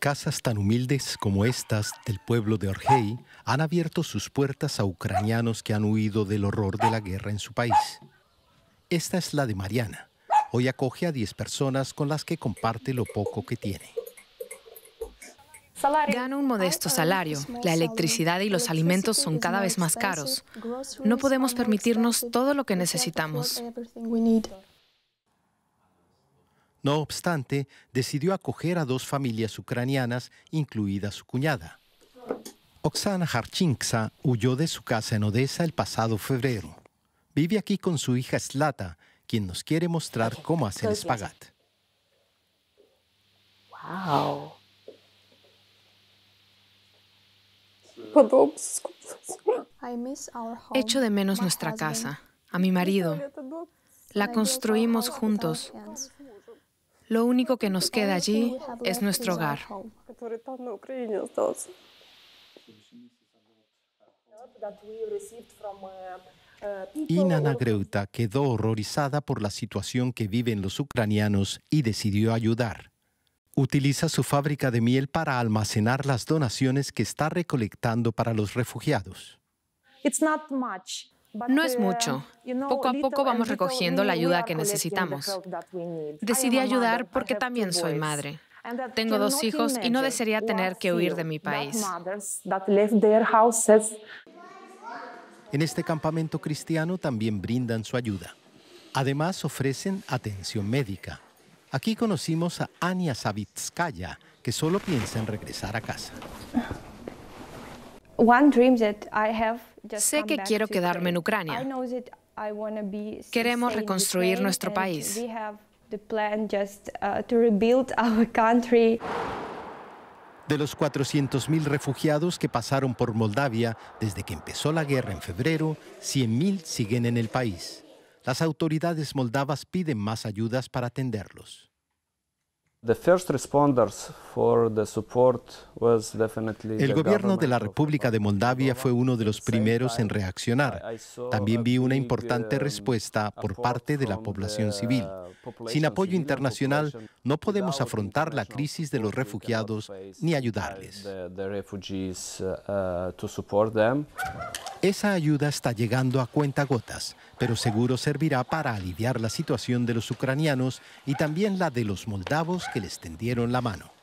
Casas tan humildes como estas del pueblo de Orgei han abierto sus puertas a ucranianos que han huido del horror de la guerra en su país. Esta es la de Mariana. Hoy acoge a 10 personas con las que comparte lo poco que tiene. Gana un modesto salario. La electricidad y los alimentos son cada vez más caros. No podemos permitirnos todo lo que necesitamos. No obstante, decidió acoger a dos familias ucranianas, incluida su cuñada. Oksana Harchinksa huyó de su casa en Odessa el pasado febrero. Vive aquí con su hija Slata, quien nos quiere mostrar cómo hacer espagat. Wow. Echo de menos nuestra casa, a mi marido. La construimos juntos. Lo único que nos queda allí es nuestro hogar. Inanna Greuta quedó horrorizada por la situación que viven los ucranianos y decidió ayudar. Utiliza su fábrica de miel para almacenar las donaciones que está recolectando para los refugiados. No es mucho. Um, poco a poco vamos recogiendo la ayuda que necesitamos. Decidí ayudar porque también soy madre. Tengo dos hijos y no desearía tener que huir de mi país. En este campamento cristiano también brindan su ayuda. Además ofrecen atención médica. Aquí conocimos a Ania Savitskaya, que solo piensa en regresar a casa. Sé que quiero quedarme en Ucrania. Queremos reconstruir nuestro país. Uh, De los 400.000 refugiados que pasaron por Moldavia desde que empezó la guerra en febrero, 100.000 siguen en el país. Las autoridades moldavas piden más ayudas para atenderlos. The first responders for the support el gobierno de la República de Moldavia fue uno de los primeros en reaccionar. También vi una importante um, respuesta por parte de la población civil. Sin apoyo internacional no podemos afrontar la crisis de los refugiados ni ayudarles. Uh, uh, Esa ayuda está llegando a gotas, pero seguro servirá para aliviar la situación de los ucranianos y también la de los moldavos que les tendieron la mano.